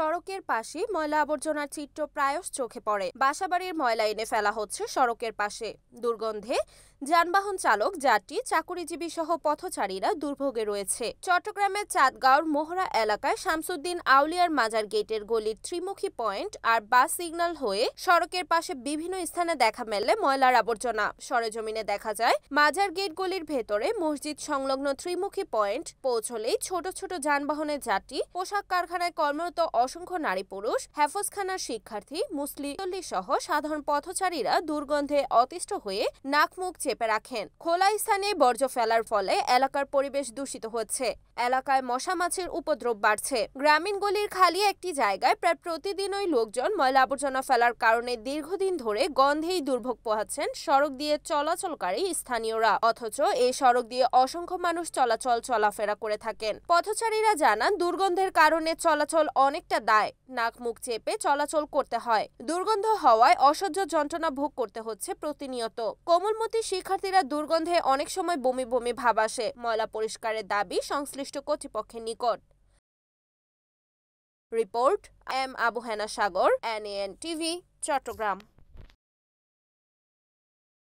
সড়কের পাশে ময়লা আবর্জনার চিত্র প্রায়শ চোখে পড়ে বাসাবাড়ির ময়লা এনে ফেলা হচ্ছে সড়কের পাশে দুর্গন্ধে যানবাহন চালক যাত্রী চাকুরিজীবী সহ পথচারীরা দুর্ভোগে রয়েছে চট্টগ্রামের চাঁদগাঁওর মোহরা এলাকায় শামসুদ্দিন আউলিয়ার মাজার গেটের গলির ত্রিমুখী পয়েন্ট আর বাস সিগন্যাল হয়ে সড়কের পাশে বিভিন্ন স্থানে দেখা মেলে ময়লার আবর্জনা সরেজমিনে দেখা যায় মাজার গেট গলির ভেতরে মসজিদ সংলগ্ন ত্রিমুখী পয়েন্ট পৌঁছলেই ছোট ছোট যানবাহনের যাত্রী পোশাক কারখানায় কর্মরত অসংখ্য নারী পুরুষ হেফজখানার শিক্ষার্থী মুসলিম সহ সাধারণ পথচারীরা দুর্গন্ধে অতিষ্ঠ হয়ে নাকমুখ চেপে রাখেন খোলা স্থানে বর্জ্য ফেলার ফলে এলাকার পরিবেশ দূষিত হচ্ছে এলাকায় মশা মাছের উপদ্রব বাড়ছে গ্রামীণ গলির খালি একটি জায়গায় প্রায় প্রতিদিনই লোকজন ময়লা আবর্জনা ফেলার কারণে দীর্ঘদিন ধরে গন্ধেই দুর্ভোগ পোহাচ্ছেন সড়ক দিয়ে চলাচলকারী স্থানীয়রা অথচ এই সড়ক দিয়ে অসংখ্য মানুষ চলাচল চলাফেরা করে থাকেন পথচারীরা জানান দুর্গন্ধের কারণে চলাচল অনেকটা দায় নাক মুখ চেপে চলাচল করতে হয় দুর্গন্ধ হওয়ায় অসহ্য যন্ত্রণা ভোগ করতে হচ্ছে প্রতিনিয়ত কোমলমতি শিক্ষার্থীরা দুর্গন্ধে অনেক সময় বমি বমি ভাব আসে ময়লা পরিষ্কারের দাবি সংশ্লিষ্ট কর্তৃপক্ষের নিকট report M Abu Hena Sagar NN TV Chittagong